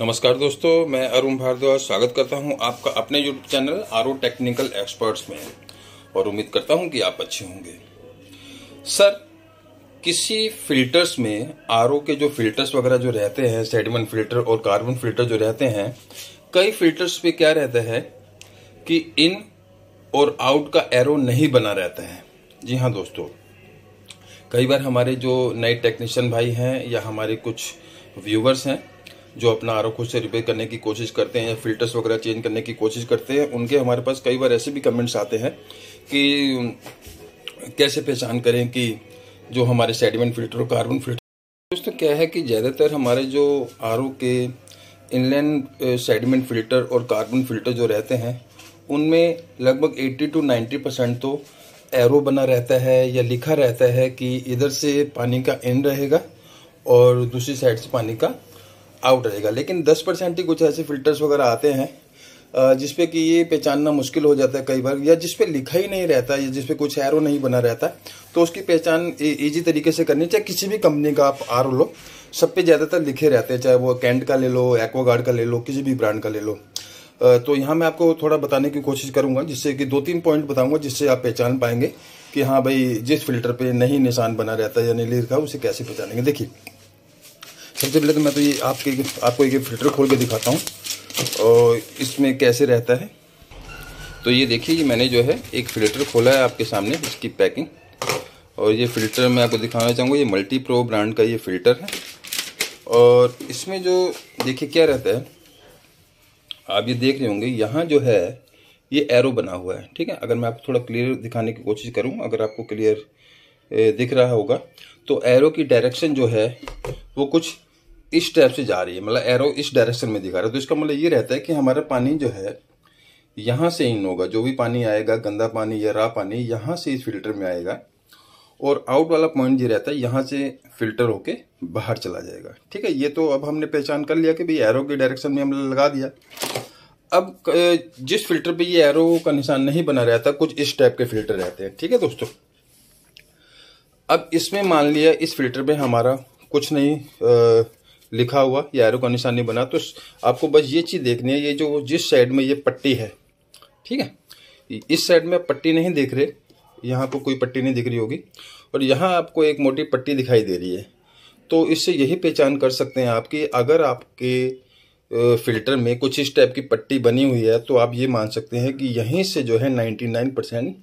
नमस्कार दोस्तों मैं अरुण भारद्वाज स्वागत करता हूं आपका अपने YouTube channel R technical experts में और उम्मीद करता हूं कि आप अच्छे होंगे सर किसी फिल्टर्स में आर के जो फिल्टर्स वगैरह जो रहते हैं सेडमन फिल्टर और कार्बन फिल्टर जो रहते हैं कई फिल्टर्स पे क्या रहता है कि इन और आउट का एरो नहीं बना रहता है जी हाँ दोस्तों कई बार हमारे जो नए टेक्नीशियन भाई हैं या हमारे कुछ व्यूवर्स हैं जो अपना आर खुद से रिपेयर करने की कोशिश करते हैं या फिल्टर्स वगैरह चेंज करने की कोशिश करते हैं उनके हमारे पास कई बार ऐसे भी कमेंट्स आते हैं कि कैसे पहचान करें कि जो हमारे सेडिमेंट फिल्टर और कार्बन फिल्टर दोस्तों क्या है कि ज़्यादातर हमारे जो आर के इनलैंड सेडिमेंट फिल्टर और कार्बन फिल्टर जो रहते हैं उनमें लगभग 80 टू 90 परसेंट तो एरो बना रहता है या लिखा रहता है कि इधर से पानी का इन रहेगा और दूसरी साइड से पानी का आउट रहेगा लेकिन दस परसेंट ही कुछ ऐसे फिल्टर्स वगैरह आते हैं जिसपे कि ये पहचानना मुश्किल हो जाता है कई बार या जिसपे लिखा ही नहीं रहता या जिसपे कुछ एरो नहीं बना रहता तो उसकी पहचान ईजी तरीके से करनी चाहे किसी भी कंपनी का आप आर लो सब पे ज़्यादातर लिखे रहते हैं चाहे वो कैंट का ले लो एक्वागार्ड का ले लो किसी भी ब्रांड का ले लो तो यहाँ मैं आपको थोड़ा बताने की कोशिश करूँगा जिससे कि दो तीन पॉइंट बताऊँगा जिससे आप पहचान पाएंगे कि हाँ भाई जिस फिल्टर पर नहीं निशान बना रहता है या नहीं लिखा उसे कैसे पहचानेंगे देखिए सबसे पहले तो मैं तो ये आपके आपको एक फिल्टर खोल के दिखाता हूँ और इसमें कैसे रहता है तो ये देखिए ये मैंने जो है एक फिल्टर खोला है आपके सामने इसकी पैकिंग और ये फिल्टर मैं आपको दिखाना चाहूँगा ये मल्टी प्रो ब्रांड का ये फिल्टर है और इसमें जो देखिए क्या रहता है आप ये देख रहे होंगे यहाँ जो है ये एरो बना हुआ है ठीक है अगर मैं आपको थोड़ा क्लियर दिखाने की कोशिश करूँ अगर आपको क्लियर दिख रहा होगा तो एरो की डायरेक्शन जो है वो कुछ इस टाइप से जा रही है मतलब एरो इस डायरेक्शन में दिखा रहा है तो इसका मतलब ये रहता है कि हमारा पानी जो है यहाँ से इन होगा जो भी पानी आएगा गंदा पानी या रा पानी यहाँ से इस फिल्टर में आएगा और आउट वाला पॉइंट ये रहता है यहाँ से फिल्टर होके बाहर चला जाएगा ठीक है ये तो अब हमने पहचान कर लिया कि भाई एरो के डायरेक्शन में हमने लगा दिया अब जिस फिल्टर पे ये एरो का निशान नहीं बना रहता कुछ इस टाइप के फिल्टर रहते हैं ठीक है दोस्तों अब इसमें मान लिया इस फिल्टर पर हमारा कुछ नहीं आ, लिखा हुआ या एरो का निशान नहीं बना तो आपको बस ये चीज़ देखनी है ये जो जिस साइड में ये पट्टी है ठीक है इस साइड में आप पट्टी नहीं देख रहे यहाँ पर कोई पट्टी नहीं दिख रही होगी और यहाँ आपको एक मोटी पट्टी दिखाई दे रही है तो इससे यही पहचान कर सकते हैं आपकी अगर आपके फिल्टर में कुछ इस टाइप की पट्टी बनी हुई है तो आप ये मान सकते हैं कि यहीं से जो है 99 परसेंट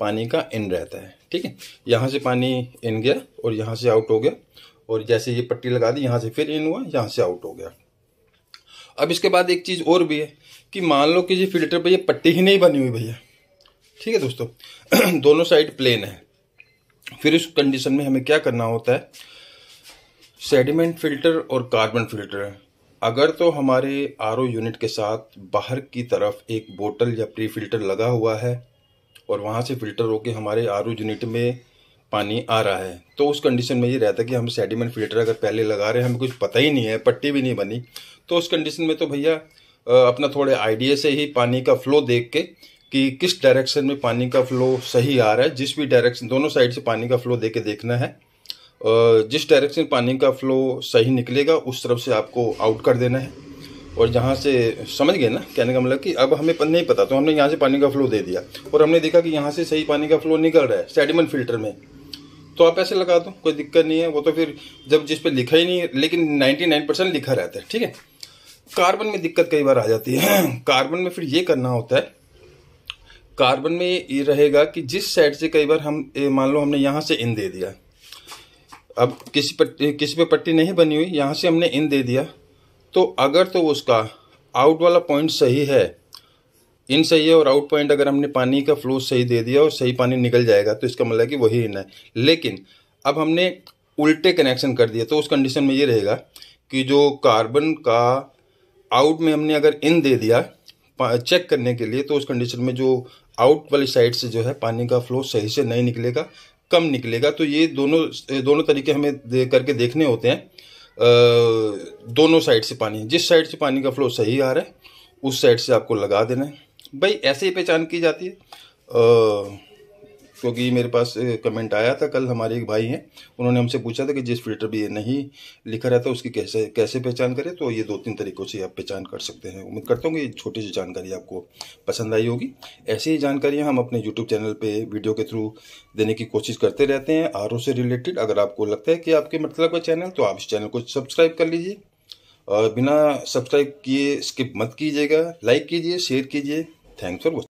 पानी का इन रहता है ठीक है यहाँ से पानी इन गया और यहाँ से आउट हो गया और जैसे ये पट्टी लगा दी यहाँ से फिर इन हुआ यहाँ से आउट हो गया अब इसके बाद एक चीज़ और भी है कि मान लो कि ये फिल्टर पर ये पट्टी ही नहीं बनी हुई भैया ठीक है दोस्तों दोनों साइड प्लेन है फिर उस कंडीशन में हमें क्या करना होता है सेडिमेंट फिल्टर और कार्बन फिल्टर अगर तो हमारे आर यूनिट के साथ बाहर की तरफ एक बोतल या प्री फिल्टर लगा हुआ है और वहाँ से फिल्टर होके हमारे आर यूनिट में पानी आ रहा है तो उस कंडीशन में ये रहता है कि हम सेडिमेंट फिल्टर अगर पहले लगा रहे हैं हमें कुछ पता ही नहीं है पट्टी भी नहीं बनी तो उस कंडीशन में तो भैया अपना थोड़े आइडिया से ही पानी का फ्लो देख के कि किस डायरेक्शन में पानी का फ्लो सही आ रहा है जिस भी डायरेक्शन दोनों साइड से पानी का फ्लो दे के देखना है जिस डायरेक्शन पानी का फ्लो सही निकलेगा उस तरफ से आपको आउट कर देना है और जहाँ से समझ गए ना कहने का मतलब कि अब हमें नहीं पता तो हमने यहाँ से पानी का फ्लो दे दिया और हमने देखा कि यहाँ से सही पानी का फ्लो निकल रहा है सेडिमेंट फिल्टर में तो आप ऐसे लगा दो कोई दिक्कत नहीं है वो तो फिर जब जिस पे लिखा ही नहीं है लेकिन 99 परसेंट लिखा रहता है ठीक है कार्बन में दिक्कत कई बार आ जाती है कार्बन में फिर ये करना होता है कार्बन में ये रहेगा कि जिस साइड से कई बार हम मान लो हमने यहाँ से इन दे दिया अब किसी पट्टी किसी पे पट्टी नहीं बनी हुई यहाँ से हमने इन दे दिया तो अगर तो उसका आउट वाला पॉइंट सही है इन सही है और आउट पॉइंट अगर हमने पानी का फ्लो सही दे दिया और सही पानी निकल जाएगा तो इसका मतलब कि वही इन है लेकिन अब हमने उल्टे कनेक्शन कर दिया तो उस कंडीशन में ये रहेगा कि जो कार्बन का आउट में हमने अगर इन दे दिया चेक करने के लिए तो उस कंडीशन में जो आउट वाली साइड से जो है पानी का फ्लो सही से नहीं निकलेगा कम निकलेगा तो ये दोनों दोनों तरीके हमें दे करके देखने होते हैं आ, दोनों साइड से पानी जिस साइड से पानी का फ्लो सही आ रहा है उस साइड से आपको लगा देना है भाई ऐसे ही पहचान की जाती है क्योंकि मेरे पास कमेंट आया था कल हमारे एक भाई हैं उन्होंने हमसे पूछा था कि जिस फिल्टर भी ये नहीं लिखा रहता उसकी कैसे कैसे पहचान करें तो ये दो तीन तरीक़ों से आप पहचान कर सकते हैं उम्मीद करता हूँ कि छोटी सी जानकारी आपको पसंद आई होगी ऐसी ही जानकारियाँ हम अपने यूट्यूब चैनल पर वीडियो के थ्रू देने की कोशिश करते रहते हैं आर से रिलेटेड अगर आपको लगता है कि आपके मतलब का चैनल तो आप इस चैनल को सब्सक्राइब कर लीजिए और बिना सब्सक्राइब किए स्किप मत कीजिएगा लाइक कीजिए शेयर कीजिए tank tur